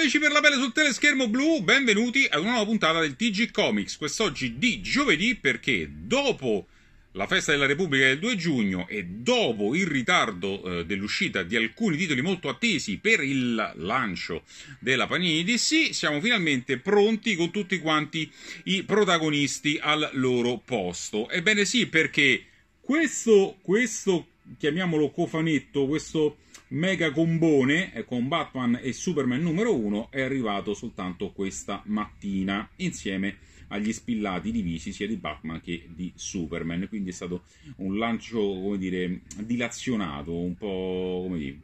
amici per la pelle sul teleschermo blu, benvenuti ad una nuova puntata del TG Comics, quest'oggi di giovedì perché dopo la festa della Repubblica del 2 giugno e dopo il ritardo eh, dell'uscita di alcuni titoli molto attesi per il lancio della Panini DC, siamo finalmente pronti con tutti quanti i protagonisti al loro posto. Ebbene sì, perché questo, questo chiamiamolo cofanetto, questo mega combone eh, con Batman e Superman numero 1 è arrivato soltanto questa mattina insieme agli spillati divisi sia di Batman che di Superman quindi è stato un lancio come dire dilazionato un po' come dire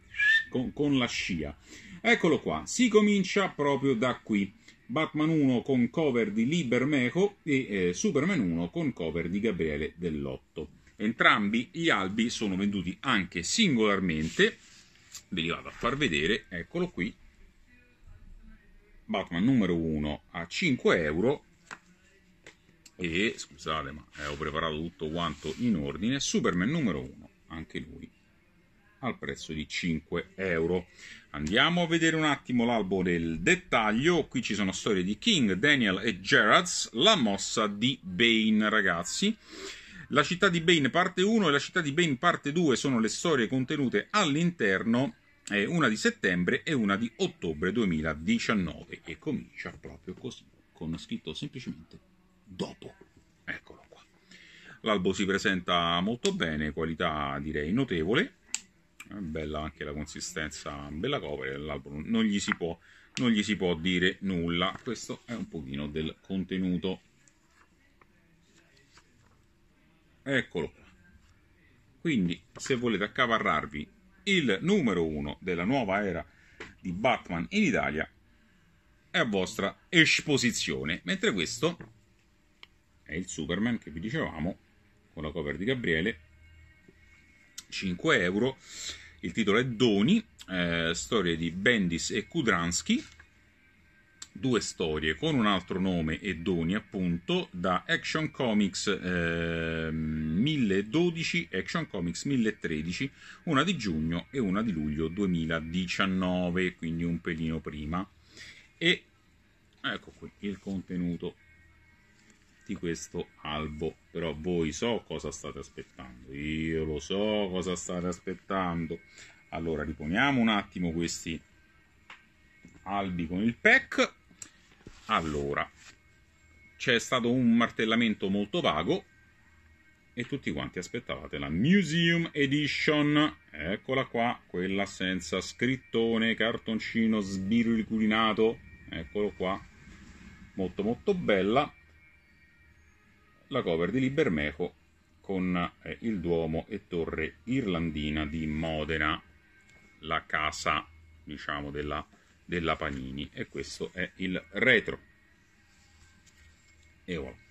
con, con la scia eccolo qua si comincia proprio da qui Batman 1 con cover di Liber Meco e eh, Superman 1 con cover di Gabriele Dell'Otto entrambi gli albi sono venduti anche singolarmente ve li vado a far vedere, eccolo qui, Batman numero 1 a 5 euro e scusate ma eh, ho preparato tutto quanto in ordine, Superman numero 1, anche lui al prezzo di 5 euro. Andiamo a vedere un attimo l'albo del dettaglio. Qui ci sono storie di King, Daniel e Gerards, la mossa di Bane, ragazzi. La città di Bane parte 1 e la città di Bane parte 2 sono le storie contenute all'interno, eh, una di settembre e una di ottobre 2019 e comincia proprio così, con scritto semplicemente dopo. Eccolo qua. L'albo si presenta molto bene, qualità direi notevole, eh, bella anche la consistenza, bella cover, l'album non, non gli si può dire nulla, questo è un pochino del contenuto. eccolo qua. Quindi se volete accavarrarvi il numero uno della nuova era di Batman in Italia, è a vostra esposizione, mentre questo è il Superman che vi dicevamo, con la cover di Gabriele, 5 euro, il titolo è Doni, eh, storie di Bendis e Kudransky, due storie con un altro nome e doni appunto da Action Comics eh, 1012 Action Comics 1013 una di giugno e una di luglio 2019 quindi un pelino prima e ecco qui il contenuto di questo albo però voi so cosa state aspettando io lo so cosa state aspettando allora riponiamo un attimo questi albi con il pack allora, c'è stato un martellamento molto vago e tutti quanti aspettavate la Museum Edition. Eccola qua, quella senza scrittone, cartoncino sbirricurinato. Eccolo qua. Molto molto bella. La cover di Libermeco con eh, il Duomo e Torre Irlandina di Modena, la casa, diciamo, della della Panini e questo è il retro e voilà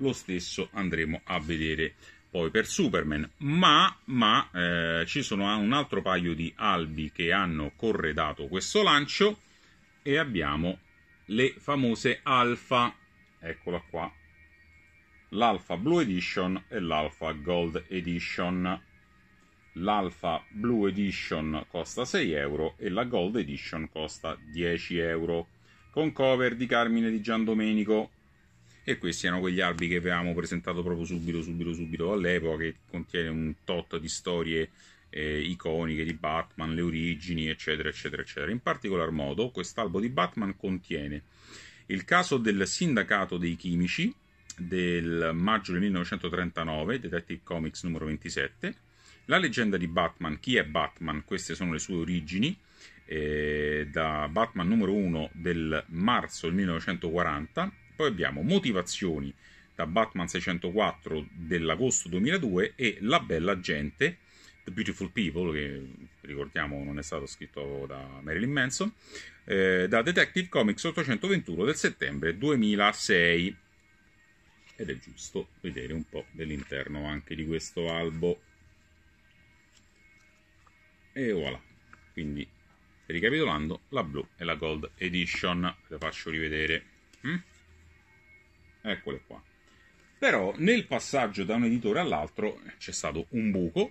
lo stesso andremo a vedere poi per Superman ma, ma eh, ci sono un altro paio di albi che hanno corredato questo lancio e abbiamo le famose Alpha eccola qua l'Alpha Blue Edition e l'Alpha Gold Edition l'Alpha Blue Edition costa 6 euro e la Gold Edition costa 10 euro con cover di Carmine di Gian Domenico e questi erano quegli albi che avevamo presentato proprio subito subito subito all'epoca che contiene un tot di storie eh, iconiche di Batman, le origini eccetera eccetera eccetera in particolar modo quest'albo di Batman contiene il caso del sindacato dei chimici del maggio del 1939 Detective Comics numero 27 la leggenda di Batman, chi è Batman? Queste sono le sue origini, eh, da Batman numero 1 del marzo 1940, poi abbiamo Motivazioni da Batman 604 dell'agosto 2002 e La Bella Gente, The Beautiful People, che ricordiamo non è stato scritto da Marilyn Manson, eh, da Detective Comics 821 del settembre 2006. Ed è giusto vedere un po' dell'interno anche di questo albo e voilà quindi ricapitolando la blu e la gold edition ve le faccio rivedere mm? eccole qua però nel passaggio da un editore all'altro c'è stato un buco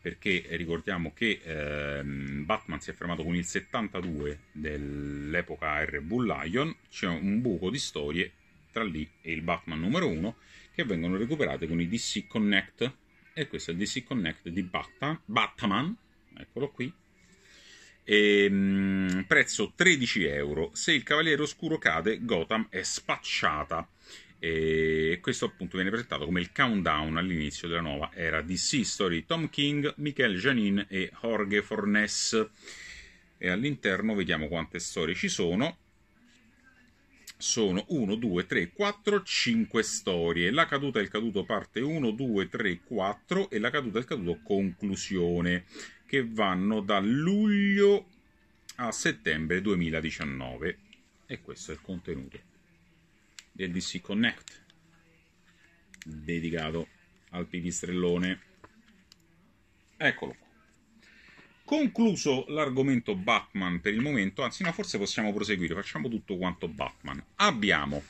perché ricordiamo che eh, Batman si è fermato con il 72 dell'epoca R. Bull Lion c'è un buco di storie tra lì e il Batman numero 1 che vengono recuperate con i DC Connect e questo è il DC Connect di Bat Batman eccolo qui. E, ehm, mh, prezzo 13 euro. Se il Cavaliere Oscuro cade, Gotham è spacciata. E questo appunto viene presentato come il countdown all'inizio della nuova era di Sea Story. Tom King, Michel Janin e Jorge Fornes. E all'interno vediamo quante storie ci sono sono 1, 2, 3, 4, 5 storie. La caduta e il caduto parte 1, 2, 3, 4 e la caduta e il caduto conclusione che vanno da luglio a settembre 2019 e questo è il contenuto del DC Connect dedicato al pipistrellone eccolo qua concluso l'argomento Batman per il momento anzi no forse possiamo proseguire facciamo tutto quanto Batman abbiamo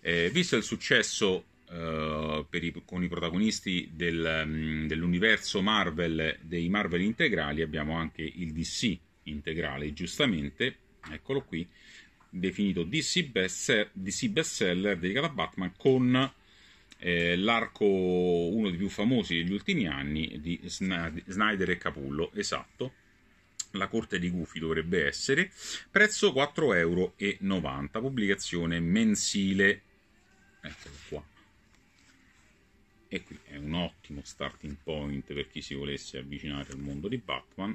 eh, visto il successo uh, i, con i protagonisti del, mm, dell'universo Marvel, dei Marvel integrali, abbiamo anche il DC integrale, giustamente, eccolo qui, definito DC bestseller, DC bestseller dedicato a Batman con eh, l'arco uno dei più famosi degli ultimi anni di Snyder e Capullo, esatto. La corte di Gufi dovrebbe essere, prezzo 4,90 euro, pubblicazione mensile. Eccolo qua e qui è un ottimo starting point per chi si volesse avvicinare al mondo di Batman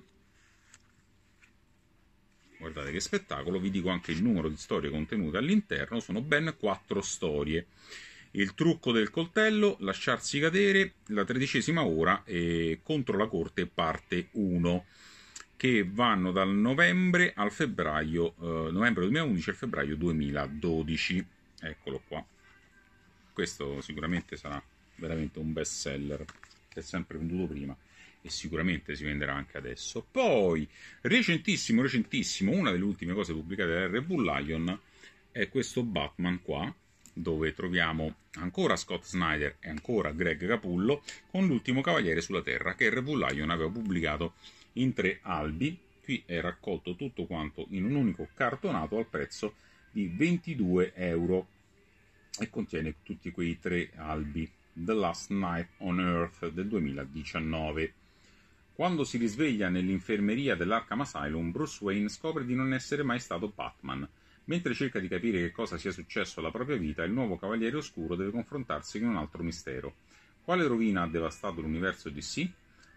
guardate che spettacolo vi dico anche il numero di storie contenute all'interno sono ben quattro storie il trucco del coltello, lasciarsi cadere, la tredicesima ora e contro la corte parte 1 che vanno dal novembre al febbraio eh, novembre 2011 al febbraio 2012 eccolo qua questo sicuramente sarà veramente un best seller si è sempre venduto prima e sicuramente si venderà anche adesso. Poi, recentissimo, recentissimo, una delle ultime cose pubblicate da RV Lion è questo Batman qua, dove troviamo ancora Scott Snyder e ancora Greg Capullo con l'ultimo Cavaliere sulla Terra che RV Lion aveva pubblicato in tre albi. Qui è raccolto tutto quanto in un unico cartonato al prezzo di 22 euro e contiene tutti quei tre albi The Last Night on Earth del 2019. Quando si risveglia nell'infermeria dell'Arkham Asylum, Bruce Wayne scopre di non essere mai stato Batman. Mentre cerca di capire che cosa sia successo alla propria vita, il nuovo Cavaliere Oscuro deve confrontarsi con un altro mistero. Quale rovina ha devastato l'universo DC?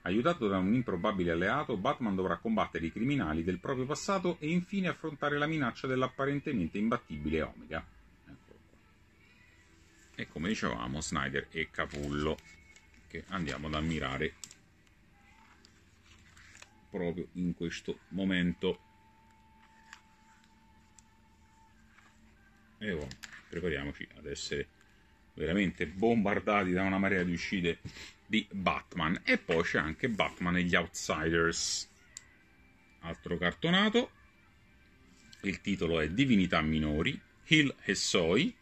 Aiutato da un improbabile alleato, Batman dovrà combattere i criminali del proprio passato e infine affrontare la minaccia dell'apparentemente imbattibile Omega e come dicevamo Snyder e Capullo che andiamo ad ammirare proprio in questo momento e ora oh, prepariamoci ad essere veramente bombardati da una marea di uscite di Batman e poi c'è anche Batman e gli Outsiders altro cartonato il titolo è Divinità Minori Hill e Soy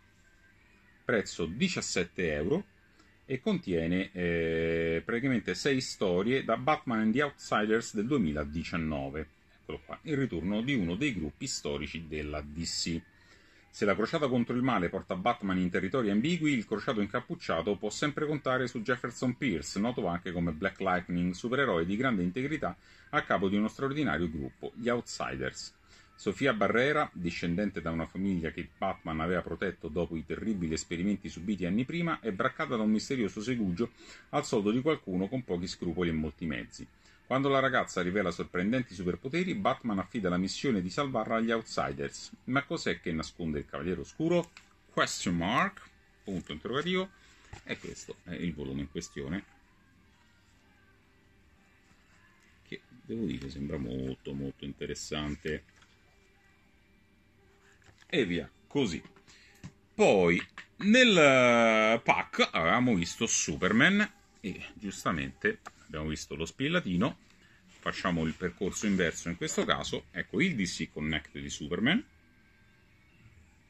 prezzo 17 euro e contiene eh, praticamente 6 storie da Batman and the Outsiders del 2019. Eccolo qua, il ritorno di uno dei gruppi storici della DC. Se la crociata contro il male porta Batman in territori ambigui, il crociato incappucciato può sempre contare su Jefferson Pierce, noto anche come Black Lightning, supereroe di grande integrità a capo di uno straordinario gruppo, gli Outsiders. Sofia Barrera, discendente da una famiglia che Batman aveva protetto dopo i terribili esperimenti subiti anni prima, è braccata da un misterioso segugio al soldo di qualcuno con pochi scrupoli e molti mezzi. Quando la ragazza rivela sorprendenti superpoteri, Batman affida la missione di salvarla agli outsiders. Ma cos'è che nasconde il Cavaliere Oscuro? Question mark, punto interrogativo. E questo è il volume in questione. Che devo dire sembra molto molto interessante e via così. Poi nel eh, pack avevamo visto Superman e giustamente abbiamo visto lo spillatino. Facciamo il percorso inverso in questo caso. Ecco il DC Connect di Superman,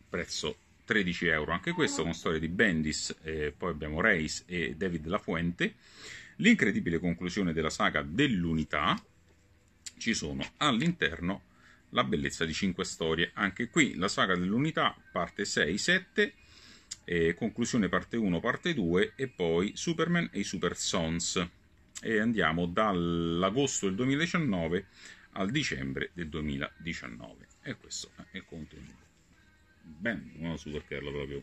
prezzo 13 euro anche questo, con storie di Bendis, eh, poi abbiamo Reis e David La Fuente. L'incredibile conclusione della saga dell'unità ci sono all'interno la bellezza di 5 storie. Anche qui la saga dell'unità, parte 6-7, eh, conclusione parte 1, parte 2 e poi Superman e i Super Sons. E andiamo dall'agosto del 2019 al dicembre del 2019. E questo è il contenuto. Bene, una Super proprio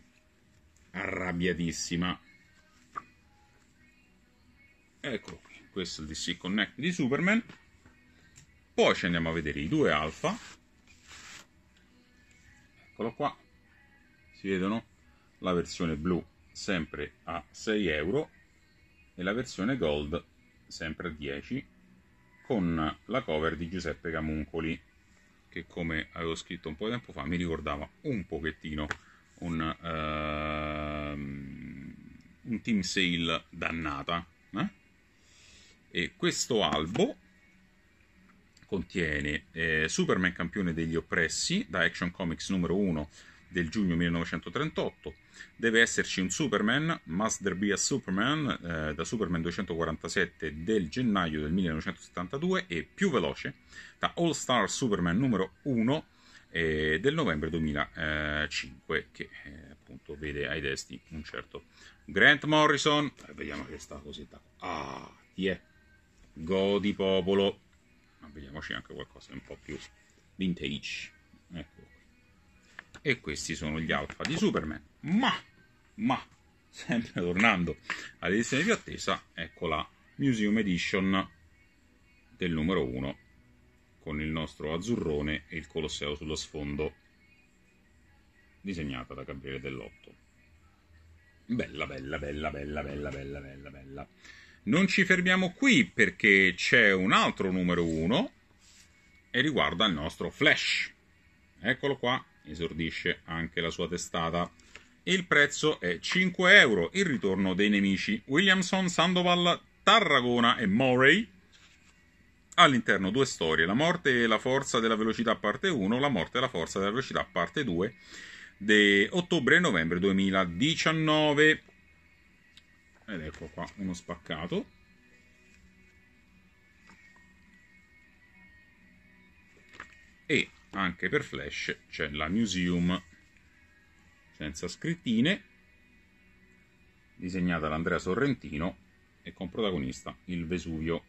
arrabbiatissima. Eccolo qui, questo è il DC Connect di Superman poi ci andiamo a vedere i due alfa eccolo qua si vedono la versione blu sempre a 6 euro e la versione gold sempre a 10 con la cover di Giuseppe Camuncoli che come avevo scritto un po' di tempo fa mi ricordava un pochettino un, uh, un team sale dannata eh? e questo albo contiene eh, Superman campione degli oppressi da Action Comics numero 1 del giugno 1938, deve esserci un Superman, Must There Be a Superman eh, da Superman 247 del gennaio del 1972 e più veloce da All Star Superman numero 1 eh, del novembre 2005 che eh, appunto vede ai testi un certo Grant Morrison, vediamo che sta così da... Ah, ti è? Godi popolo! ma vediamoci anche qualcosa un po' più vintage ecco e questi sono gli alfa di Superman ma, ma sempre tornando all'edizione più attesa ecco la Museum Edition del numero 1 con il nostro azzurrone e il Colosseo sullo sfondo disegnata da Gabriele Dell'Otto bella bella bella bella bella bella bella bella non ci fermiamo qui perché c'è un altro numero 1 e riguarda il nostro Flash. Eccolo qua, esordisce anche la sua testata. Il prezzo è 5 euro, il ritorno dei nemici Williamson, Sandoval, Tarragona e Moray. All'interno due storie, la morte e la forza della velocità parte 1, la morte e la forza della velocità parte 2, de ottobre e novembre 2019 ed ecco qua uno spaccato e anche per flash c'è la museum senza scrittine disegnata da Andrea Sorrentino e con protagonista il Vesuvio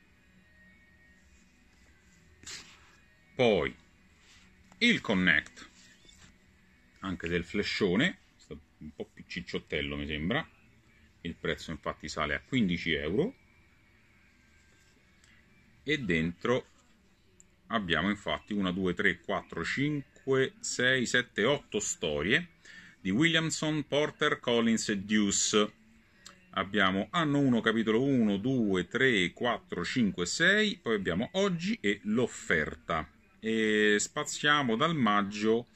poi il connect anche del flescione un po' più cicciottello mi sembra il prezzo infatti sale a 15 euro e dentro abbiamo infatti 1, 2, 3, 4, 5, 6, 7, 8 storie di Williamson, Porter, Collins e Deuce. Abbiamo anno 1, capitolo 1, 2, 3, 4, 5, 6, poi abbiamo oggi e l'offerta. E spaziamo dal maggio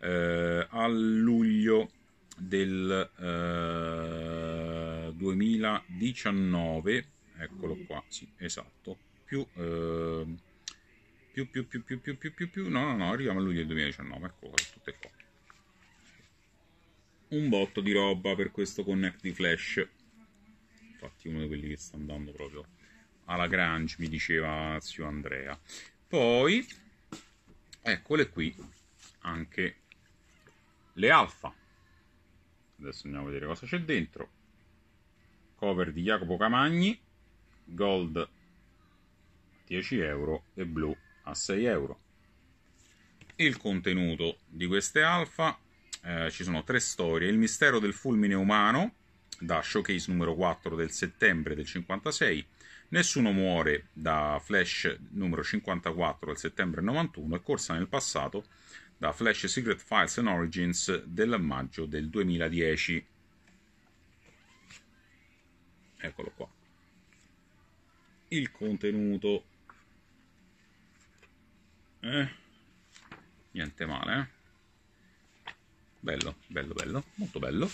eh, al luglio del... Eh, 2019, eccolo qua, sì, esatto, più, eh, più, più, più, più, più, più, più, più, no, no, no, arriviamo a luglio del 2019, eccolo qua, tutte qua. Un botto di roba per questo Connect di Flash, infatti uno di quelli che sta andando proprio alla Grange, mi diceva zio Andrea. Poi, eccole qui, anche le Alfa. Adesso andiamo a vedere cosa c'è dentro cover di Jacopo Camagni, gold a 10 euro e blu a 6 euro. Il contenuto di queste alfa eh, ci sono tre storie: Il mistero del fulmine umano da showcase numero 4 del settembre del 56, Nessuno muore da Flash numero 54 del settembre 91 e Corsa nel passato da Flash Secret Files and Origins del maggio del 2010 eccolo qua il contenuto eh, niente male eh? bello bello bello molto bello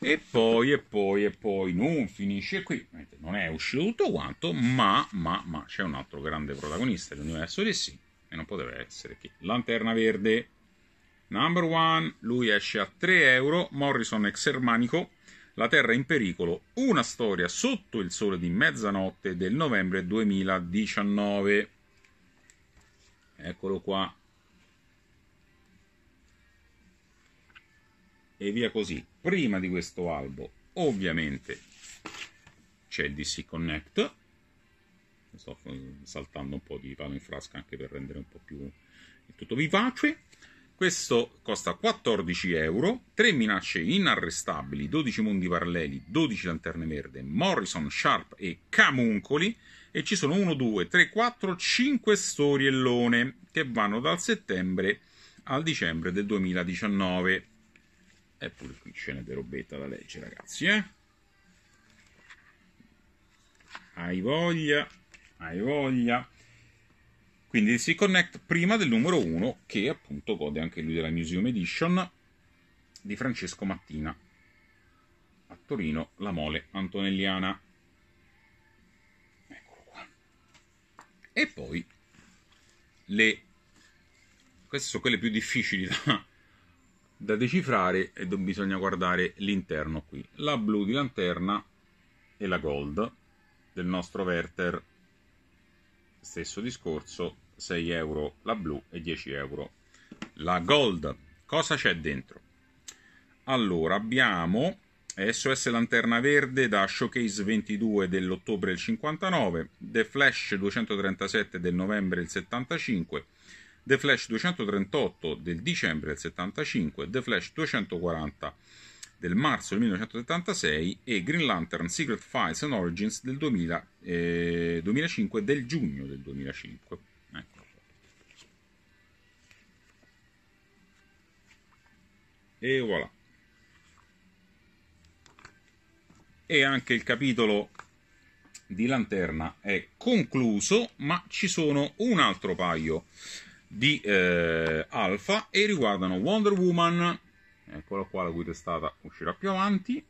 e poi e poi e poi non finisce qui non è uscito tutto quanto ma ma ma c'è un altro grande protagonista dell'universo di sì e non poteva essere che lanterna verde number one lui esce a 3 euro Morrison ex ermanico la Terra in pericolo, una storia sotto il sole di mezzanotte del novembre 2019. Eccolo qua. E via così. Prima di questo albo, ovviamente, c'è il DC Connect. Sto saltando un po' di palo in frasca anche per rendere un po' più tutto vivace questo costa 14 euro, 3 minacce inarrestabili, 12 mondi paralleli, 12 lanterne verde, Morrison, Sharp e Camuncoli e ci sono 1, 2, 3, 4, 5 storiellone che vanno dal settembre al dicembre del 2019. Eppure qui ce n'è di robetta da leggere ragazzi, eh? Hai voglia, hai voglia. Quindi si connect prima del numero 1 che appunto gode anche lui della Museum Edition di Francesco Mattina a Torino, la mole antonelliana. Eccolo qua. E poi le queste sono quelle più difficili da, da decifrare e bisogna guardare l'interno qui. La blu di lanterna e la gold del nostro Werther stesso discorso 6 euro, la blu e 10 euro. La gold, cosa c'è dentro? Allora, abbiamo SOS Lanterna Verde da Showcase 22 dell'ottobre del 59, The Flash 237 del novembre del 75, The Flash 238 del dicembre del 75, The Flash 240 del marzo del 1976 e Green Lantern Secret Files and Origins del 2000, eh, 2005 del giugno del 2005. e voilà e anche il capitolo di lanterna è concluso ma ci sono un altro paio di eh, alfa e riguardano Wonder Woman eccola qua la cui testata uscirà più avanti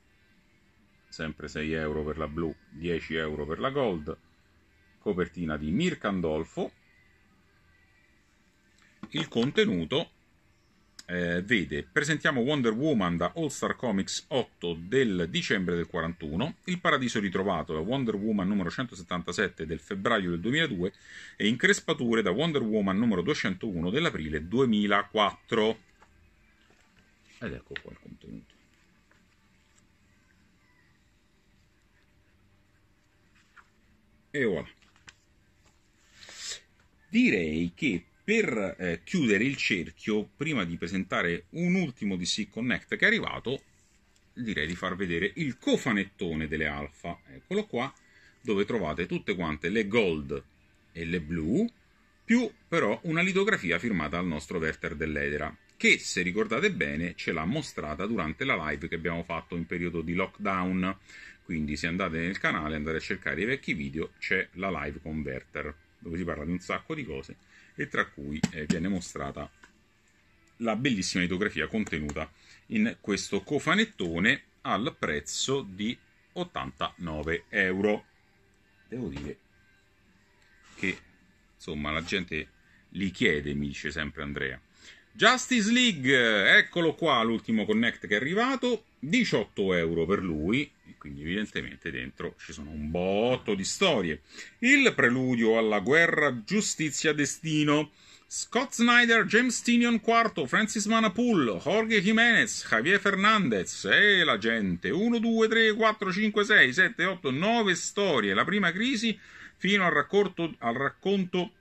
sempre 6 euro per la blu 10 euro per la gold copertina di Mir Candolfo il contenuto eh, vede, presentiamo Wonder Woman da All Star Comics 8 del dicembre del 41, Il Paradiso ritrovato da Wonder Woman numero 177 del febbraio del 2002 e Increspature da Wonder Woman numero 201 dell'aprile 2004. Ed ecco qua il contenuto. E voilà. Direi che per eh, chiudere il cerchio, prima di presentare un ultimo DC Connect che è arrivato, direi di far vedere il cofanettone delle Alfa. Eccolo qua, dove trovate tutte quante le gold e le blu, più però una litografia firmata al nostro Werther dell'Edera, che se ricordate bene ce l'ha mostrata durante la live che abbiamo fatto in periodo di lockdown. Quindi se andate nel canale andate a cercare i vecchi video, c'è la live con Werther, dove si parla di un sacco di cose e tra cui eh, viene mostrata la bellissima litografia contenuta in questo cofanettone al prezzo di 89 euro. Devo dire che insomma la gente li chiede, mi dice sempre Andrea. Justice League, eccolo qua l'ultimo connect che è arrivato. 18 euro per lui, quindi evidentemente dentro ci sono un botto di storie. Il preludio alla guerra, giustizia, destino. Scott Snyder, James Tinion IV, Francis Manapul, Jorge Jimenez, Javier Fernandez e la gente. 1, 2, 3, 4, 5, 6, 7, 8, 9 storie. La prima crisi fino al racconto, al racconto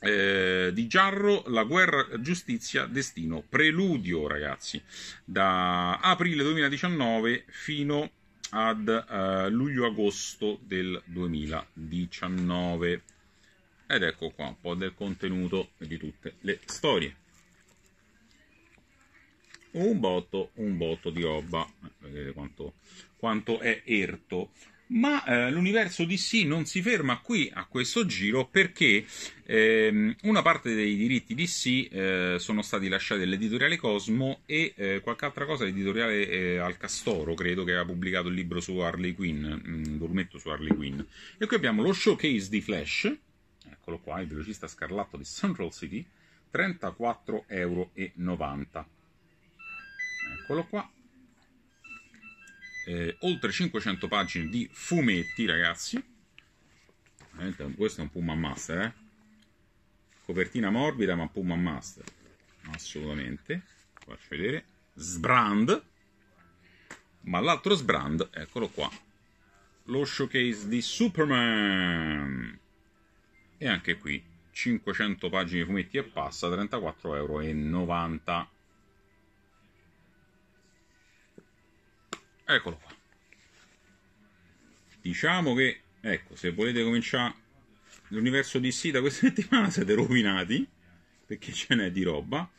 eh, di Giarro, La guerra, giustizia, destino, preludio ragazzi, da aprile 2019 fino ad eh, luglio-agosto del 2019. Ed ecco qua un po' del contenuto di tutte le storie. Un botto, un botto di roba, eh, vedete quanto, quanto è erto. Ma eh, l'universo DC non si ferma qui a questo giro perché ehm, una parte dei diritti DC eh, sono stati lasciati all'editoriale Cosmo e eh, qualche altra cosa all'editoriale l'editoriale eh, Alcastoro, credo che ha pubblicato il libro su Harley Quinn, mm, un volumetto su Harley Quinn. E qui abbiamo lo showcase di Flash, eccolo qua, il velocista scarlatto di Central City, 34,90 euro. Eccolo qua, eh, oltre 500 pagine di fumetti, ragazzi. Eh, questo è un Pullman Master, eh? Copertina morbida, ma Pullman Master. Assolutamente. Faccio vedere. Sbrand. Ma l'altro Sbrand, eccolo qua. Lo showcase di Superman. E anche qui 500 pagine di fumetti e passa, 34,90 euro. Eccolo qua. Diciamo che, ecco, se volete cominciare l'universo DC da questa settimana siete rovinati, perché ce n'è di roba,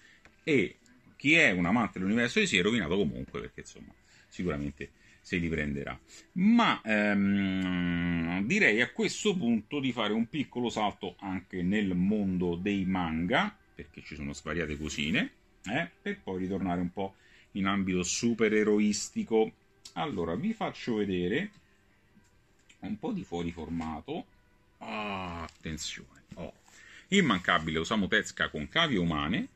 e chi è un amante dell'universo DC è rovinato comunque, perché insomma, sicuramente se li prenderà. Ma ehm, direi a questo punto di fare un piccolo salto anche nel mondo dei manga, perché ci sono svariate cosine, eh, per poi ritornare un po' in ambito supereroistico allora vi faccio vedere un po' di fuori formato ah, attenzione oh. immancabile Osamu Tezuka con cavie umane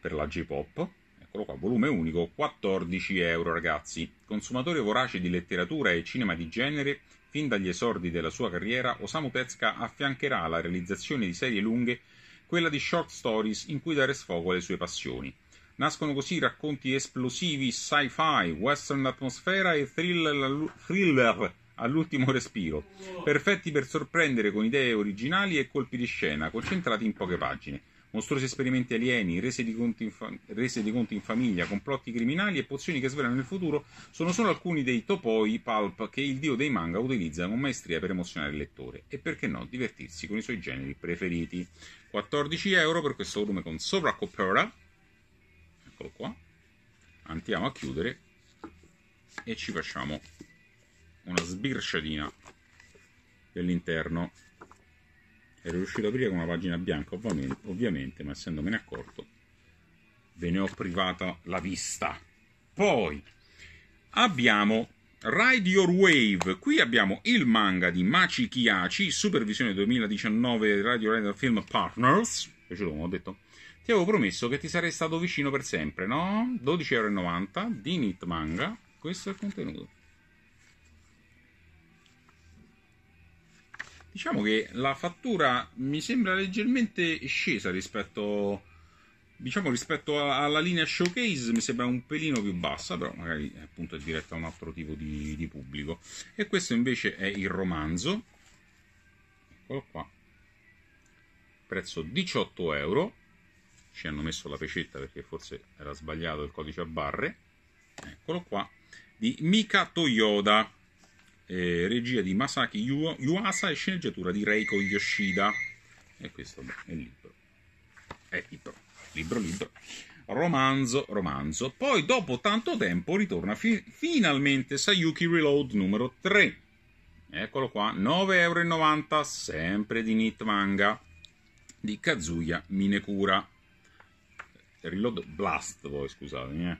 per la J-Pop eccolo qua, volume unico 14 euro ragazzi consumatore vorace di letteratura e cinema di genere fin dagli esordi della sua carriera Osamu Tezuka affiancherà alla realizzazione di serie lunghe quella di short stories in cui dare sfogo alle sue passioni Nascono così racconti esplosivi, sci-fi, western atmosfera e thriller all'ultimo respiro, perfetti per sorprendere con idee originali e colpi di scena, concentrati in poche pagine. Mostruosi esperimenti alieni, rese di, conti in, fa- rese di conti in famiglia, complotti criminali e pozioni che svelano il futuro sono solo alcuni dei topoi pulp che il dio dei manga utilizza con maestria per emozionare il lettore e perché no divertirsi con i suoi generi preferiti. 14 euro per questo volume con sovracoperta eccolo qua andiamo a chiudere e ci facciamo una sbirciatina dell'interno ero riuscito a aprire con una pagina bianca ovviamente, ovviamente ma essendomene accorto ve ne ho privata la vista poi abbiamo Ride Your Wave qui abbiamo il manga di Machi Kiyachi supervisione 2019 Radio Rider Film Partners piaciuto come ho detto ti avevo promesso che ti sarei stato vicino per sempre, no? 12,90€ di Knit Manga. Questo è il contenuto. Diciamo che la fattura mi sembra leggermente scesa rispetto, diciamo, rispetto alla linea showcase, mi sembra un pelino più bassa, però magari appunto è diretta a un altro tipo di, di pubblico. E questo invece è il romanzo. Eccolo qua. Prezzo 18 euro ci hanno messo la pecetta perché forse era sbagliato il codice a barre, eccolo qua, di Mika Toyoda, eh, regia di Masaki Yu- Yuasa e sceneggiatura di Reiko Yoshida. E questo beh, è il libro. È il libro, libro, libro. Romanzo, romanzo. Poi dopo tanto tempo ritorna fi- finalmente Sayuki Reload numero 3. Eccolo qua, 9,90 euro, sempre di Nit Manga di Kazuya Minekura. Reload Blast poi, scusatemi, eh.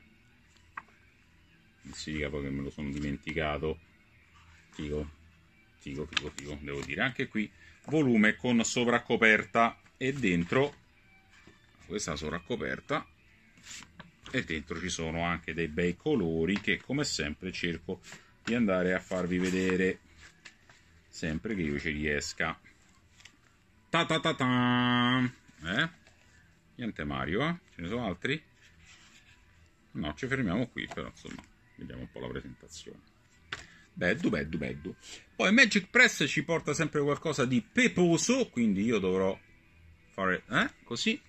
Non si dica poi che me lo sono dimenticato. Figo, figo, figo, figo, devo dire. Anche qui volume con sovraccoperta e dentro questa sovraccoperta, e dentro ci sono anche dei bei colori che come sempre cerco di andare a farvi vedere sempre che io ci riesca ta ta ta ta eh? niente Mario eh? ce ne sono altri? no ci fermiamo qui però insomma vediamo un po' la presentazione Beddu, beddu, beddu. Poi Magic Press ci porta sempre qualcosa di peposo, quindi io dovrò fare eh? così.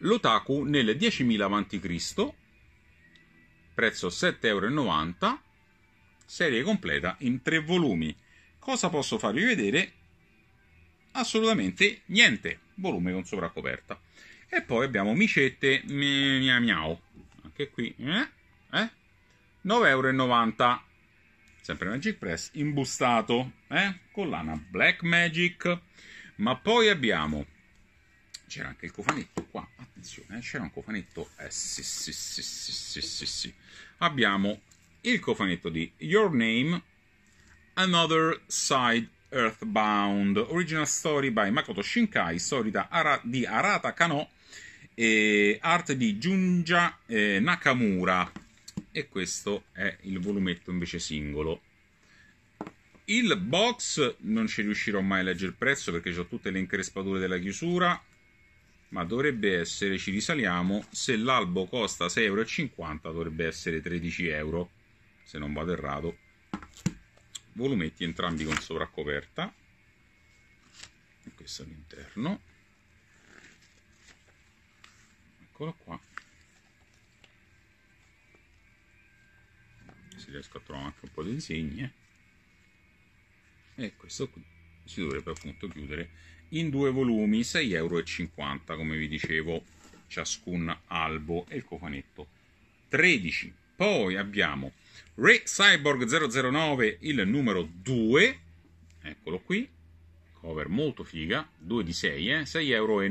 L'Otaku nel 10.000 a.C., prezzo 7,90 euro serie completa in tre volumi. Cosa posso farvi vedere? Assolutamente niente, volume con sovracoperta. E poi abbiamo micette mia miau. Anche qui, eh? eh? 9,90 euro. Sempre Magic Press, imbustato, eh? Collana Black Magic. Ma poi abbiamo... C'era anche il cofanetto qua, attenzione, eh, c'era un cofanetto, eh sì sì sì sì sì sì sì. Abbiamo il cofanetto di Your Name, Another Side Earthbound, original story by Makoto Shinkai, storia di Arata Kano eh, arte di Giungia eh, Nakamura e questo è il volumetto invece singolo il box non ci riuscirò mai a leggere il prezzo perché ho tutte le increspature della chiusura ma dovrebbe essere, ci risaliamo, se l'albo costa 6,50 euro dovrebbe essere 13 euro se non vado errato volumetti entrambi con sovraccoperta questo all'interno eccolo qua se riesco a trovare anche un po' di disegni e questo qui si dovrebbe appunto chiudere in due volumi 6,50 euro come vi dicevo ciascun albo e il cofanetto 13 poi abbiamo Re Cyborg 009 il numero 2 eccolo qui cover molto figa 2 di 6 eh? 6,90 euro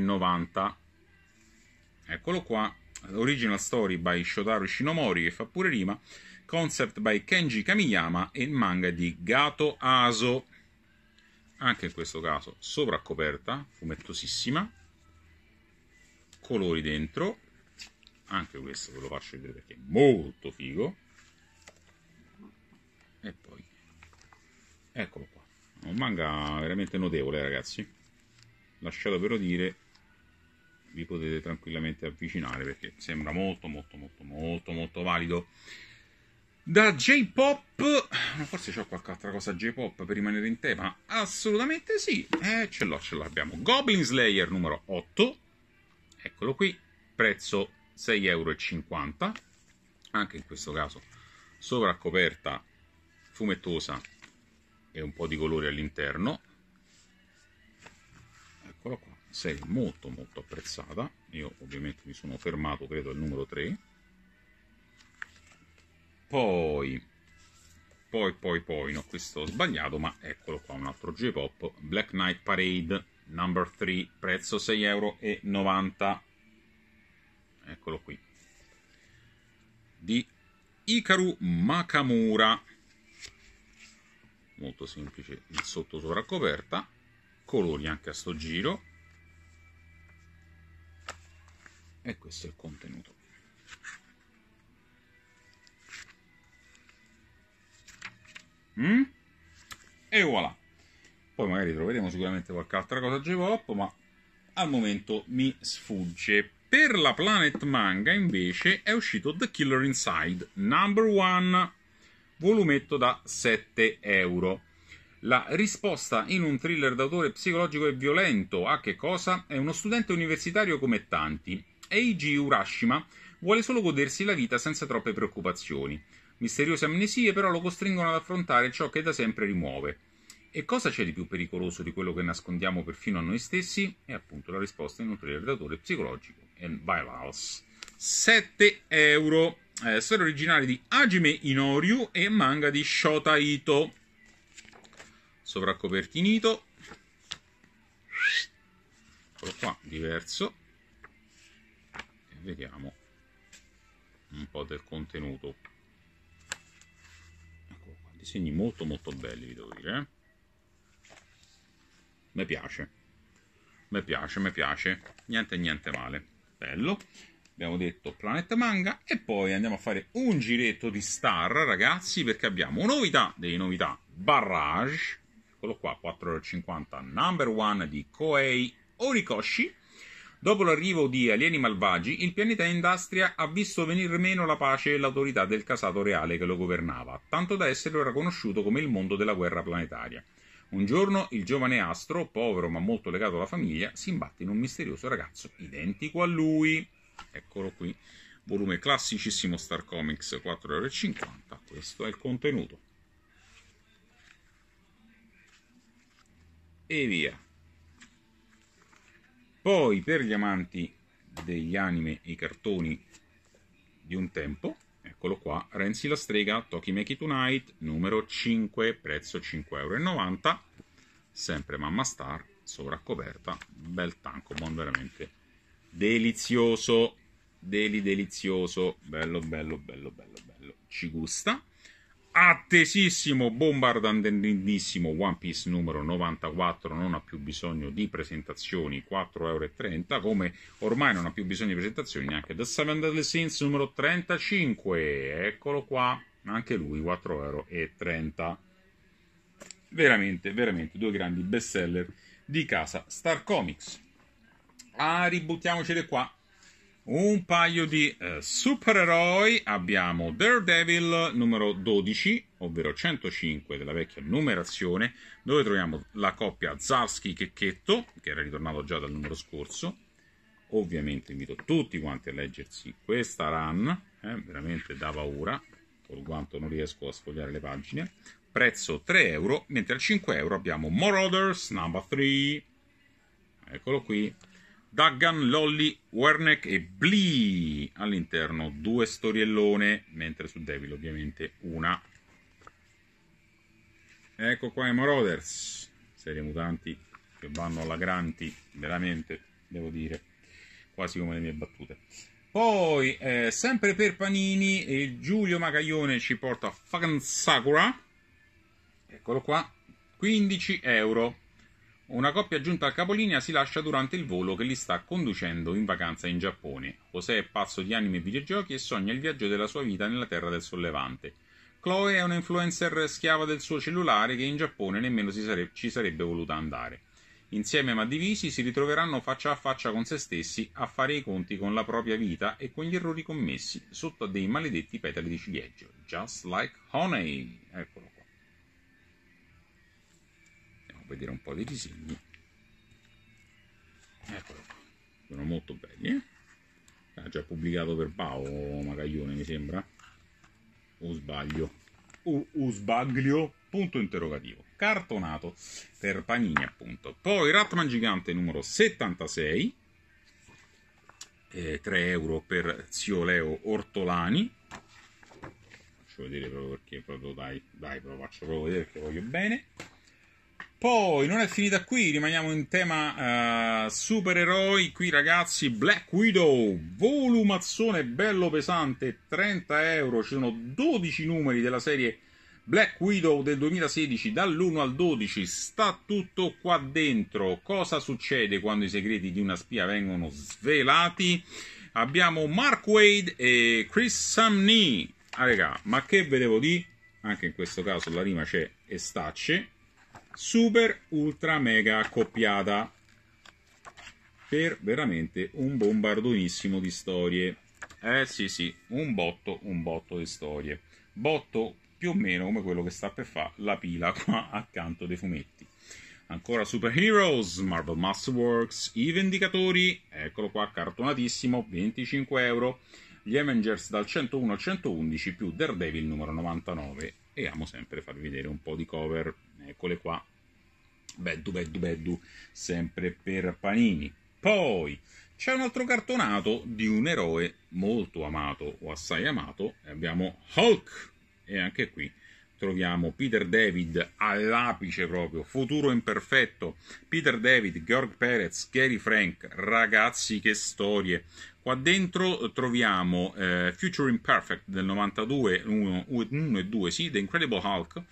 Eccolo qua, original story by Shotaro Shinomori, che fa pure rima, concept by Kenji Kamiyama e il manga di Gato Aso. Anche in questo caso sovraccoperta, fumettosissima, colori dentro, anche questo ve lo faccio vedere perché è molto figo. E poi, eccolo qua, un manga veramente notevole ragazzi, lasciatevelo dire, vi potete tranquillamente avvicinare perché sembra molto molto molto molto molto valido da J-pop forse c'ho qualche altra cosa J-pop per rimanere in tema assolutamente sì eh, ce l'ho ce l'abbiamo Goblin Slayer numero 8 eccolo qui prezzo 6,50 euro anche in questo caso sovraccoperta fumettosa e un po' di colore all'interno eccolo qua 6 molto molto apprezzata io ovviamente mi sono fermato credo al numero 3 poi poi poi poi no questo ho sbagliato ma eccolo qua un altro J-Pop Black Knight Parade number 3 prezzo 6,90 euro eccolo qui di Ikaru Makamura molto semplice il sotto sovracoperta colori anche a sto giro e questo è il contenuto mm? e voilà poi magari troveremo sicuramente qualche altra cosa J-Pop ma al momento mi sfugge per la Planet Manga invece è uscito The Killer Inside Number one, volumetto da 7 euro la risposta in un thriller d'autore psicologico e violento a che cosa? È uno studente universitario come tanti Eiji Urashima vuole solo godersi la vita senza troppe preoccupazioni. Misteriose amnesie però lo costringono ad affrontare ciò che da sempre rimuove. E cosa c'è di più pericoloso di quello che nascondiamo perfino a noi stessi? È appunto la risposta del nutrire redatore psicologico and Bylaws. 7 euro. Eh, storia originale di Hajime Inoryu e manga di Shota Ito. Sovraccopertinito. Eccolo qua, diverso vediamo un po' del contenuto ecco qua, disegni molto molto belli vi devo dire eh. mi piace mi piace, mi piace niente niente male bello abbiamo detto Planet Manga e poi andiamo a fare un giretto di star ragazzi perché abbiamo novità delle novità Barrage eccolo qua 4,50 number one di Koei Orikoshi Dopo l'arrivo di alieni malvagi, il pianeta Industria ha visto venir meno la pace e l'autorità del casato reale che lo governava, tanto da esserlo conosciuto come il mondo della guerra planetaria. Un giorno il giovane astro, povero ma molto legato alla famiglia, si imbatte in un misterioso ragazzo identico a lui. Eccolo qui, volume classicissimo Star Comics 4,50€. Questo è il contenuto. E via. Poi per gli amanti degli anime e i cartoni di un tempo, eccolo qua, Renzi la strega, Toki Make Tonight, numero 5, prezzo 5,90 euro sempre Mamma Star, sovraccoperta bel tanco, buon veramente delizioso, deli delizioso, bello bello bello bello bello, ci gusta attesissimo, bombardandissimo One Piece numero 94 non ha più bisogno di presentazioni 4,30 euro come ormai non ha più bisogno di presentazioni neanche The Seven Deadly Sins numero 35 eccolo qua anche lui 4,30 euro veramente veramente due grandi best seller di casa Star Comics ah ributtiamocene qua un paio di eh, supereroi abbiamo Daredevil numero 12 ovvero 105 della vecchia numerazione dove troviamo la coppia Zarsky Checchetto che era ritornato già dal numero scorso ovviamente invito tutti quanti a leggersi questa run eh, veramente da paura per quanto non riesco a sfogliare le pagine prezzo 3 euro mentre al 5 euro abbiamo Marauders number 3 eccolo qui Duggan, Lolly, Werneck e Blee all'interno, due storiellone, mentre su Devil ovviamente una. Ecco qua i Marauders, serie mutanti che vanno alla granti, veramente, devo dire, quasi come le mie battute. Poi, eh, sempre per Panini, il Giulio Magaglione ci porta Fagan eccolo qua, 15 euro una coppia giunta al capolinea si lascia durante il volo che li sta conducendo in vacanza in Giappone. José è pazzo di anime e videogiochi e sogna il viaggio della sua vita nella terra del sollevante. Chloe è una influencer schiava del suo cellulare che in Giappone nemmeno sare- ci sarebbe voluta andare. Insieme ma divisi si ritroveranno faccia a faccia con se stessi a fare i conti con la propria vita e con gli errori commessi sotto a dei maledetti petali di ciliegio. Just like honey. Eccolo vedere un po' dei disegni eccolo qua sono molto belli eh? ha già pubblicato per Pao Magaglione mi sembra o sbaglio o, o sbaglio punto interrogativo cartonato per Panini appunto poi Ratman Gigante numero 76 eh, 3 euro per zio Leo Ortolani faccio vedere proprio perché proprio dai, dai però faccio proprio vedere che voglio bene poi non è finita qui, rimaniamo in tema uh, supereroi. Qui ragazzi, Black Widow, volumazzone bello pesante, 30 euro. Ci sono 12 numeri della serie Black Widow del 2016, dall'1 al 12. Sta tutto qua dentro. Cosa succede quando i segreti di una spia vengono svelati? Abbiamo Mark Wade e Chris Samney. Ah, regà, ma che ve devo dire? Anche in questo caso la rima c'è e stacce super ultra mega accoppiata per veramente un bombardonissimo di storie eh sì sì un botto un botto di storie botto più o meno come quello che sta per fare la pila qua accanto dei fumetti ancora Superheroes, Marvel Masterworks, i Vendicatori, eccolo qua cartonatissimo, 25 euro, gli Avengers dal 101 al 111 più Daredevil numero 99 e amo sempre farvi vedere un po' di cover, eccole qua, beddu beddu beddu, sempre per Panini. Poi c'è un altro cartonato di un eroe molto amato o assai amato, abbiamo Hulk e anche qui troviamo Peter David all'apice proprio, futuro imperfetto, Peter David, Georg Perez, Gary Frank, ragazzi che storie, Qua dentro eh, troviamo eh, Future Imperfect del 92, 1, 1 e 2, sì, The Incredible Hulk,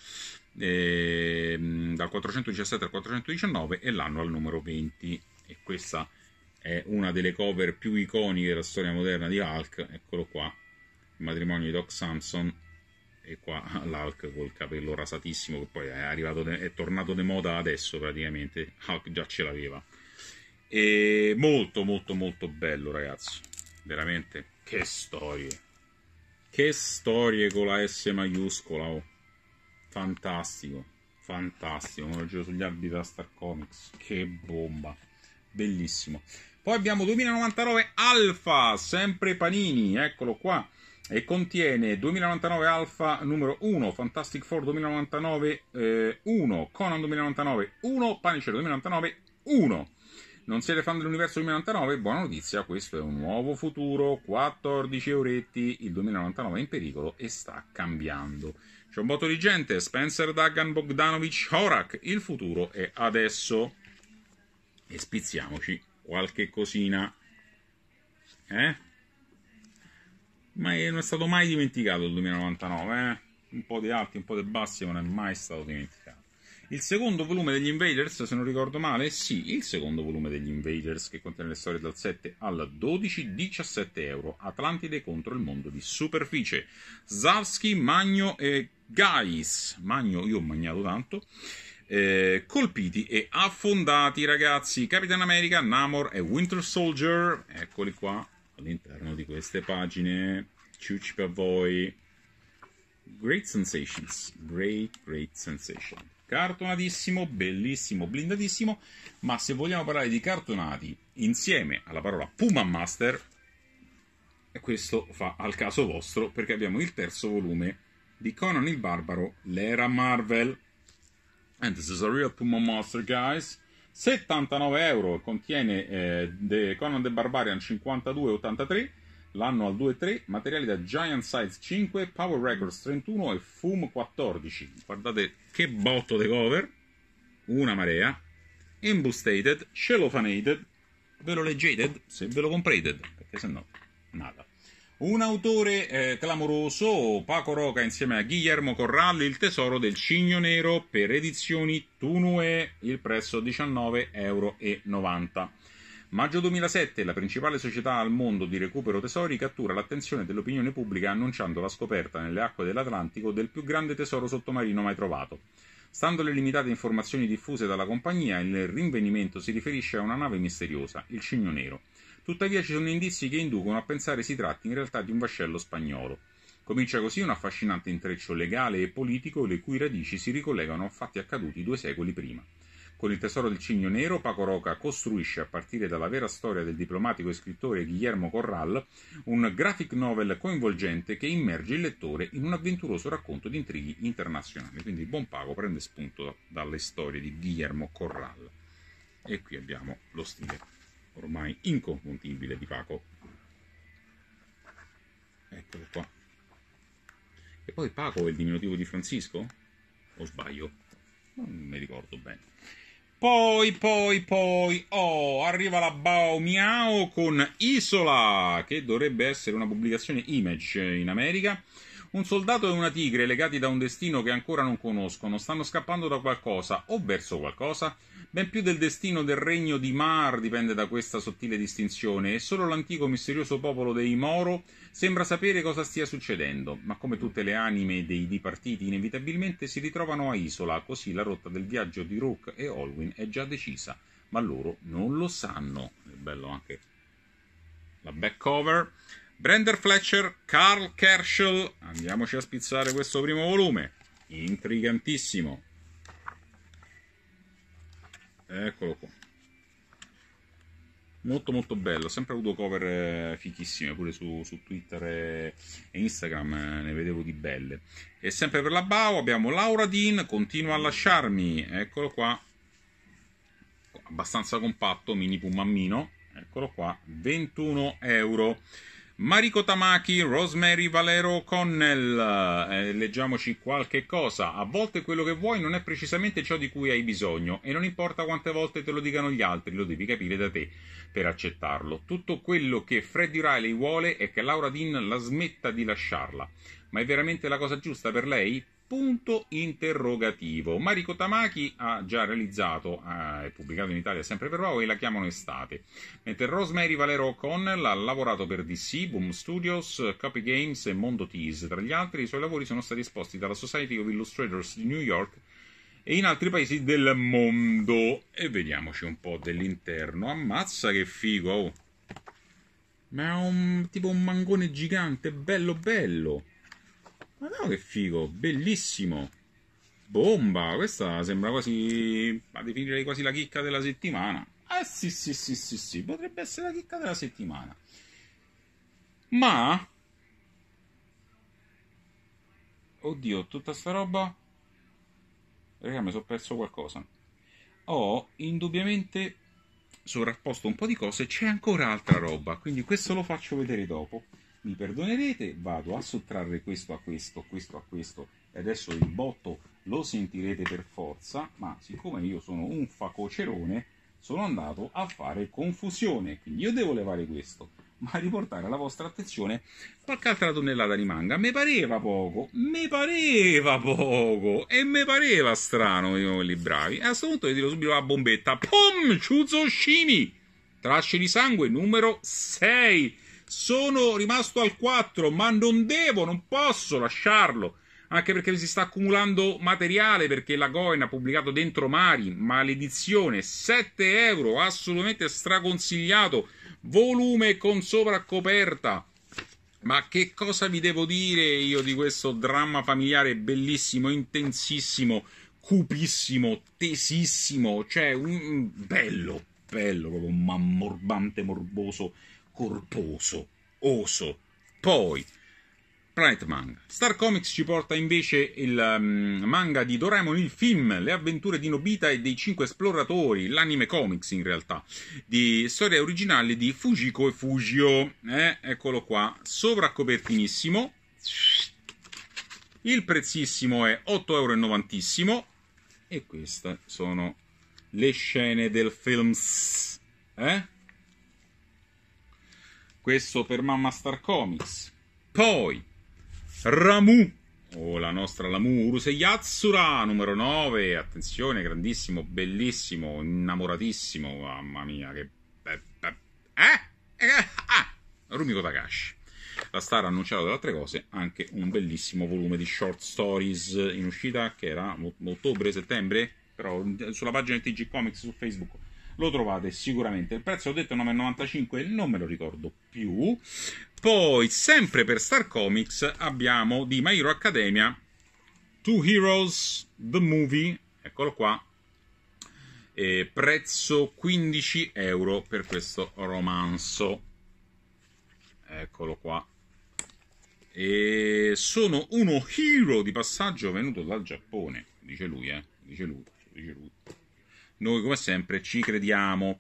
eh, dal 417 al 419 e l'anno al numero 20. E questa è una delle cover più iconiche della storia moderna di Hulk, eccolo qua, il matrimonio di Doc Samson. E qua l'Hulk col capello rasatissimo, che poi è, arrivato, è tornato di moda adesso praticamente. Hulk già ce l'aveva. E molto molto molto bello ragazzi, veramente che storie, che storie con la S maiuscola, oh. fantastico, fantastico, me lo giro sugli abiti da Star Comics, che bomba, bellissimo. Poi abbiamo 2099 Alpha, sempre Panini, eccolo qua, e contiene 2099 Alpha numero 1, Fantastic Four 2099 eh, 1, Conan 2099 1, Punisher 2099 1. Non siete fan dell'universo 2099? Buona notizia, questo è un nuovo futuro, 14 euretti, il 2099 è in pericolo e sta cambiando. C'è un botto di gente, Spencer, Duggan Bogdanovic, Horak, il futuro è adesso. E spizziamoci qualche cosina. Eh? Ma non è stato mai dimenticato il 2099, eh? Un po' di alti, un po' di bassi, ma non è mai stato dimenticato. Il secondo volume degli Invaders, se non ricordo male, sì, il secondo volume degli Invaders che contiene le storie dal 7 al 12, 17 euro. Atlantide contro il mondo di superficie. Zavski, Magno e Gais. Magno, io ho magnato tanto. Eh, colpiti e affondati, ragazzi. Capitan America, Namor e Winter Soldier. Eccoli qua all'interno di queste pagine. Ciucci per voi. Great sensations. Great, great sensations cartonatissimo, bellissimo, blindatissimo, ma se vogliamo parlare di cartonati insieme alla parola Puma Master, questo fa al caso vostro perché abbiamo il terzo volume di Conan il Barbaro, l'era Marvel. And this is a real Puma Master, guys. 79 euro, contiene eh, the Conan the Barbarian 52,83 L'anno al 2.3, materiali da Giant Size 5, Power Records 31 e Fum 14. Guardate che botto di cover, una marea. Embustated, cellophanated, ve lo leggete se ve lo comprate, perché se no, nada. Un autore eh, clamoroso, Paco Roca insieme a Guillermo Corralli, Il tesoro del cigno nero per edizioni Tunue, il prezzo 19,90 euro. Maggio 2007 la principale società al mondo di recupero tesori cattura l'attenzione dell'opinione pubblica annunciando la scoperta nelle acque dell'Atlantico del più grande tesoro sottomarino mai trovato. Stando alle limitate informazioni diffuse dalla compagnia, il rinvenimento si riferisce a una nave misteriosa, il Cigno Nero. Tuttavia ci sono indizi che inducono a pensare si tratti in realtà di un vascello spagnolo. Comincia così un affascinante intreccio legale e politico le cui radici si ricollegano a fatti accaduti due secoli prima. Con il tesoro del Cigno Nero, Paco Roca costruisce, a partire dalla vera storia del diplomatico e scrittore Guillermo Corral, un graphic novel coinvolgente che immerge il lettore in un avventuroso racconto di intrighi internazionali. Quindi il Buon Paco prende spunto dalle storie di Guillermo Corral. E qui abbiamo lo stile ormai inconfondibile di Paco. Eccolo qua. E poi Paco è il diminutivo di Francisco? O sbaglio? Non mi ricordo bene. Poi, poi, poi, oh, arriva la Bao Miao con Isola, che dovrebbe essere una pubblicazione Image in America. Un soldato e una tigre legati da un destino che ancora non conoscono, stanno scappando da qualcosa o verso qualcosa. Ben più del destino del regno di Mar dipende da questa sottile distinzione e solo l'antico misterioso popolo dei Moro sembra sapere cosa stia succedendo, ma come tutte le anime dei dipartiti inevitabilmente si ritrovano a Isola, così la rotta del viaggio di Rook e Olwin è già decisa, ma loro non lo sanno. È bello anche la back cover. Brander Fletcher, Carl Kerschel, andiamoci a spizzare questo primo volume, intrigantissimo eccolo qua molto molto bello sempre avuto cover eh, fichissime pure su, su twitter e, instagram eh, ne vedevo di belle e sempre per la bau abbiamo Laura Dean continua a lasciarmi eccolo qua abbastanza compatto mini pumammino eccolo qua 21 euro Mariko Tamaki, Rosemary Valero Connell, eh, leggiamoci qualche cosa. A volte quello che vuoi non è precisamente ciò di cui hai bisogno e non importa quante volte te lo dicano gli altri, lo devi capire da te per accettarlo. Tutto quello che Freddy Riley vuole è che Laura Dean la smetta di lasciarla. Ma è veramente la cosa giusta per lei? punto interrogativo. Mariko Tamaki ha già realizzato e eh, pubblicato in Italia sempre per Huawei la chiamano estate, mentre Rosemary Valero O'Connell ha lavorato per DC, Boom Studios, Copy Games e Mondo Tease. Tra gli altri i suoi lavori sono stati esposti dalla Society of Illustrators di New York e in altri paesi del mondo. E vediamoci un po' dell'interno. Ammazza che figo! Oh. Ma è un, tipo un mangone gigante, bello bello! Ma no, che figo, bellissimo. Bomba, questa sembra quasi a definire quasi la chicca della settimana. Eh sì, sì, sì, sì, sì, potrebbe essere la chicca della settimana. Ma Oddio, tutta sta roba. Raga, mi sono perso qualcosa. Ho indubbiamente sovrapposto un po' di cose. C'è ancora altra roba. Quindi questo lo faccio vedere dopo mi perdonerete, vado a sottrarre questo a questo, questo a questo, e adesso il botto lo sentirete per forza, ma siccome io sono un facocerone, sono andato a fare confusione, quindi io devo levare questo, ma riportare alla vostra attenzione qualche altra tonnellata di manga. Me pareva poco, mi pareva poco e mi pareva strano io quelli bravi. E a questo punto vi tiro subito la bombetta. Pum! Chuzoshimi! Trasce di sangue numero 6 sono rimasto al 4, ma non devo, non posso lasciarlo. Anche perché si sta accumulando materiale, perché la Goen ha pubblicato Dentro Mari, Maledizione, 7 euro, assolutamente straconsigliato, volume con sovracoperta. Ma che cosa vi devo dire io di questo dramma familiare bellissimo, intensissimo, cupissimo, tesissimo, cioè un bello, bello, proprio mammorbante, morboso corposo, oso. Poi, Bright Manga. Star Comics ci porta invece il um, manga di Doraemon, il film Le avventure di Nobita e dei cinque esploratori, l'anime comics in realtà, di storie originali di Fujiko e Fujio. Eh, eccolo qua, sovracopertinissimo. Il prezzissimo è 8,90 euro. E queste sono le scene del film. Eh? questo per Mamma Star Comics. Poi Ramu, o oh, la nostra Lamu Uruseiyatsura, numero 9, attenzione, grandissimo, bellissimo, innamoratissimo, mamma mia, che... Eh? eh? eh? Ah! Rumiko Takashi. La star ha annunciato tra altre cose anche un bellissimo volume di short stories in uscita che era ottobre, settembre, però sulla pagina di TG Comics su Facebook lo trovate sicuramente. Il prezzo ho detto 9,95, non me lo ricordo più. Poi, sempre per Star Comics, abbiamo di My Hero Academia Two Heroes The Movie, eccolo qua. E prezzo 15 euro per questo romanzo. Eccolo qua. E sono uno hero di passaggio venuto dal Giappone, dice lui, eh. Dice lui, dice lui noi, come sempre, ci crediamo.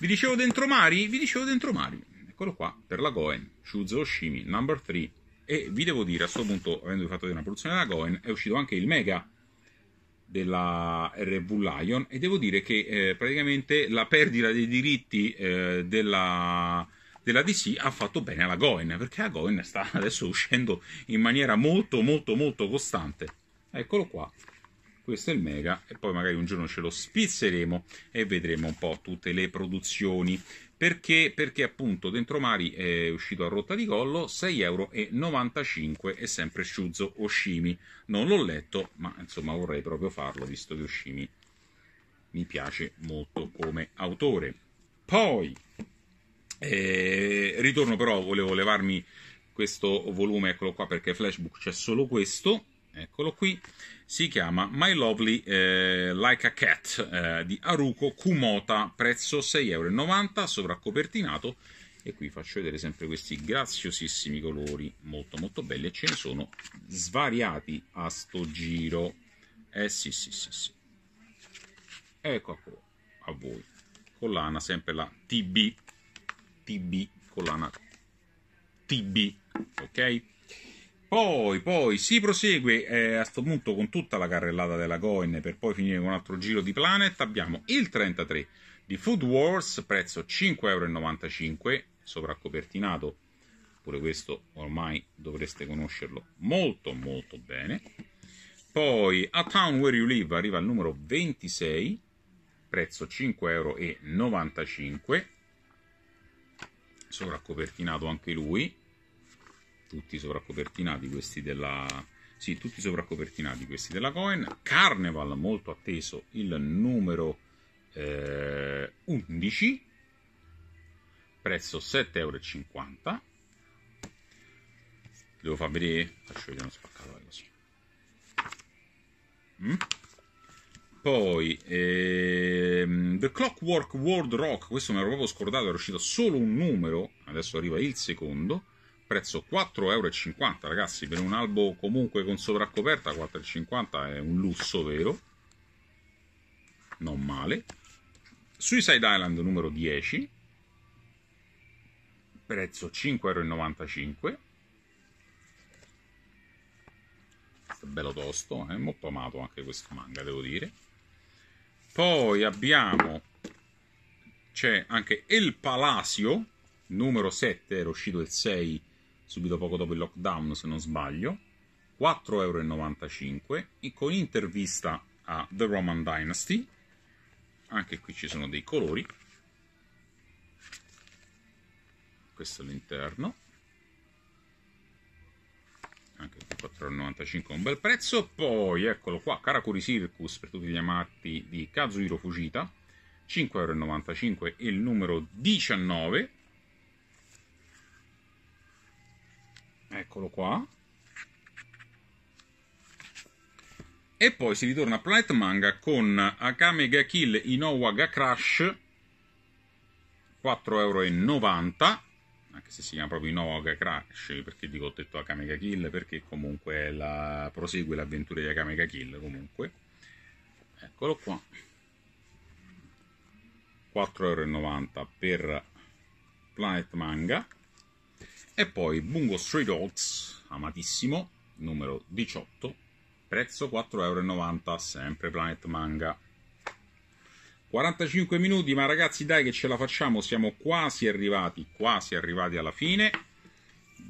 Vi dicevo dentro Mari? Vi dicevo dentro Mari. Eccolo qua, per la Goen, Shuzo Oshimi, number 3. E vi devo dire, a questo punto, avendo fatto una produzione della Goen, è uscito anche il Mega della RV Lion e devo dire che eh, praticamente la perdita dei diritti eh, della, della DC ha fatto bene alla Goen perché la Goen sta adesso uscendo in maniera molto molto molto costante eccolo qua questo è il mega e poi magari un giorno ce lo spizzeremo e vedremo un po' tutte le produzioni perché, perché appunto dentro Mari è uscito a rotta di collo 6,95 euro e sempre Shuzo Oshimi non l'ho letto ma insomma vorrei proprio farlo visto che Oshimi mi piace molto come autore poi eh, ritorno però volevo levarmi questo volume eccolo qua perché Flashbook c'è solo questo eccolo qui, si chiama My Lovely eh, Like a Cat eh, di Haruko Kumota, prezzo 6,90 euro, sovraccopertinato e qui faccio vedere sempre questi graziosissimi colori, molto molto belli e ce ne sono svariati a sto giro. Eh sì sì sì sì. Ecco qua, a voi. Collana sempre la TB, TB, collana TB, ok? Poi, poi si prosegue eh, a questo punto con tutta la carrellata della coin per poi finire con un altro giro di Planet. Abbiamo il 33 di Food Wars, prezzo 5,95€, sovraccopertinato. Pure questo ormai dovreste conoscerlo molto molto bene. Poi A Town Where You Live arriva al numero 26, prezzo 5,95€, sovraccopertinato anche lui tutti sovracopertinati questi della sì, tutti sovracopertinati questi della Coin Carnival molto atteso il numero eh, 11 prezzo 7,50 euro devo far vedere faccio vedere uno spaccato così mm? poi ehm, The Clockwork World Rock questo me l'ero proprio scordato era uscito solo un numero adesso arriva il secondo prezzo 4,50 euro ragazzi per un albo comunque con sovraccoperta 4,50 euro è un lusso vero non male Suicide Island numero 10 prezzo 5,95 euro bello tosto è eh? molto amato anche questo manga devo dire poi abbiamo c'è anche El Palacio numero 7 era uscito il 6 subito poco dopo il lockdown se non sbaglio, 4,95 euro, e con intervista a The Roman Dynasty, anche qui ci sono dei colori, questo è l'interno, anche 4,95 un bel prezzo, poi eccolo qua, Karakuri Circus per tutti gli amanti di Kazuhiro Fujita, 5,95 euro, il numero 19, eccolo qua e poi si ritorna a Planet Manga con Akame ga Kill Inowa ga Crash 4,90€ anche se si chiama proprio Inowa ga Crash perché dico ho detto Akame ga Kill perché comunque la, prosegue l'avventura di Akame ga Kill comunque eccolo qua 4,90€ per Planet Manga e poi Bungo Street Dogs, amatissimo, numero 18, prezzo 4,90€, sempre Planet Manga. 45 minuti, ma ragazzi dai che ce la facciamo, siamo quasi arrivati, quasi arrivati alla fine.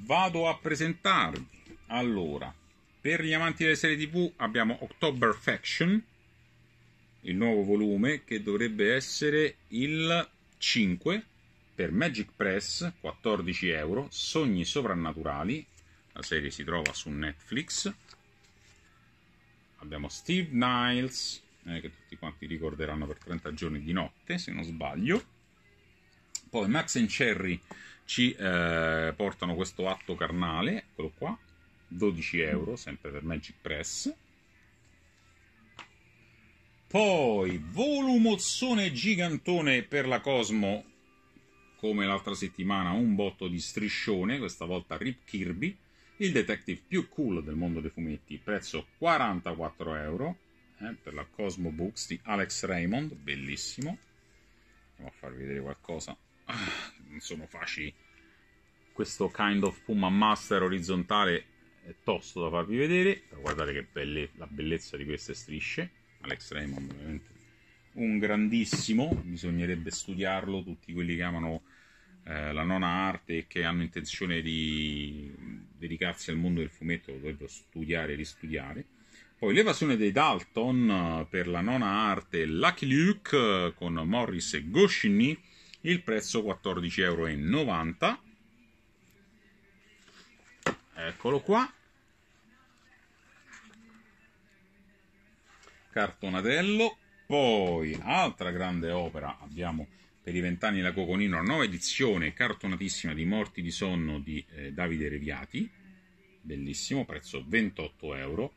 Vado a presentarvi. Allora, per gli amanti delle serie TV abbiamo October Faction, il nuovo volume che dovrebbe essere il 5 per Magic Press 14 euro, Sogni sovrannaturali, la serie si trova su Netflix, abbiamo Steve Niles, eh, che tutti quanti ricorderanno per 30 giorni di notte, se non sbaglio, poi Max e Cherry ci eh, portano questo atto carnale, eccolo qua, 12 euro, sempre per Magic Press, poi, volumozzone gigantone per la Cosmo come l'altra settimana un botto di striscione, questa volta Rip Kirby, il detective più cool del mondo dei fumetti, prezzo 44 euro eh, per la Cosmo Books di Alex Raymond, bellissimo. Andiamo a farvi vedere qualcosa. Ah, non sono facili. Questo kind of Puma Master orizzontale è tosto da farvi vedere, però guardate che belle, la bellezza di queste strisce. Alex Raymond veramente un grandissimo, bisognerebbe studiarlo tutti quelli che amano eh, la nona arte e che hanno intenzione di dedicarsi al mondo del fumetto lo dovrebbero studiare e ristudiare. Poi l'evasione dei Dalton eh, per la nona arte Lucky Luke eh, con Morris e Goscinny, il prezzo 14,90 euro. Eccolo qua. Cartonatello. Poi, altra grande opera, abbiamo per i vent'anni la Coconino, la nuova edizione cartonatissima di Morti di sonno di eh, Davide Reviati, bellissimo, prezzo 28 euro.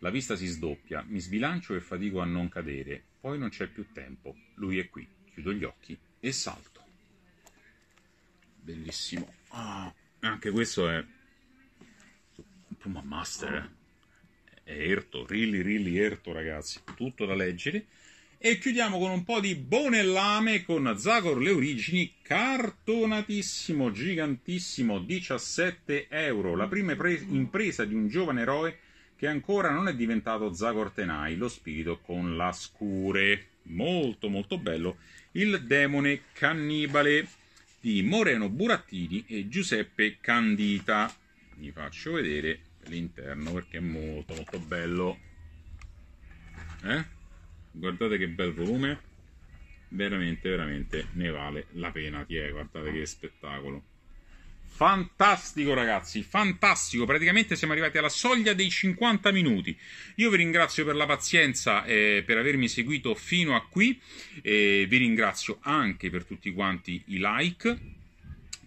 La vista si sdoppia, mi sbilancio e fatico a non cadere, poi non c'è più tempo, lui è qui, chiudo gli occhi e salto. Bellissimo. Ah, anche questo è Puma Master, eh? è Erto, really really Erto ragazzi, tutto da leggere e chiudiamo con un po' di bonellame con Zagor le origini, cartonatissimo, gigantissimo, 17 euro, la prima pre- impresa di un giovane eroe che ancora non è diventato Zagor Tenai, lo spirito con la scure. Molto molto bello, il demone cannibale di Moreno Burattini e Giuseppe Candita. Vi faccio vedere l'interno perché è molto molto bello. Eh? guardate che bel volume veramente veramente ne vale la pena ti è guardate che spettacolo Fantastico ragazzi, fantastico, praticamente siamo arrivati alla soglia dei 50 minuti. Io vi ringrazio per la pazienza e per avermi seguito fino a qui e vi ringrazio anche per tutti quanti i like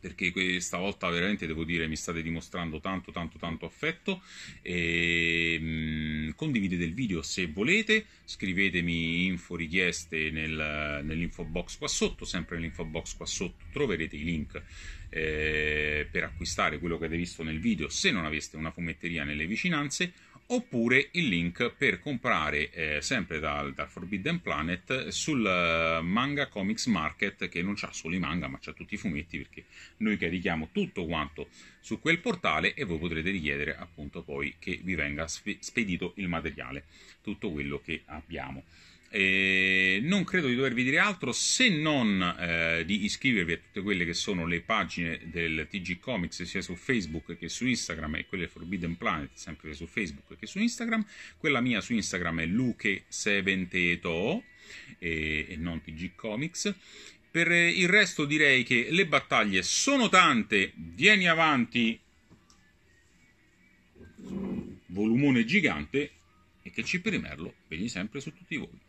perché questa volta veramente devo dire mi state dimostrando tanto tanto tanto affetto e, ehm, mh, condividete il video se volete scrivetemi info richieste nel, nell'info box qua sotto sempre nell'info box qua sotto troverete i link eh, per acquistare quello che avete visto nel video se non aveste una fumetteria nelle vicinanze oppure il link per comprare eh, sempre dal, dal, Forbidden Planet sul eh, Manga Comics Market che non c'ha solo i manga ma c'ha tutti i fumetti perché noi carichiamo tutto quanto su quel portale e voi potrete richiedere appunto poi che vi venga spedito il materiale tutto quello che abbiamo e eh, non credo di dovervi dire altro se non eh, di iscrivervi a tutte quelle che sono le pagine del TG Comics sia su Facebook che su Instagram e quelle Forbidden Planet sempre su Facebook che su Instagram. Quella mia su Instagram è Luke 7 teto e, e non TG Comics. Per eh, il resto direi che le battaglie sono tante, vieni avanti, volumone gigante, e che Cipri Merlo vegli sempre su tutti voi.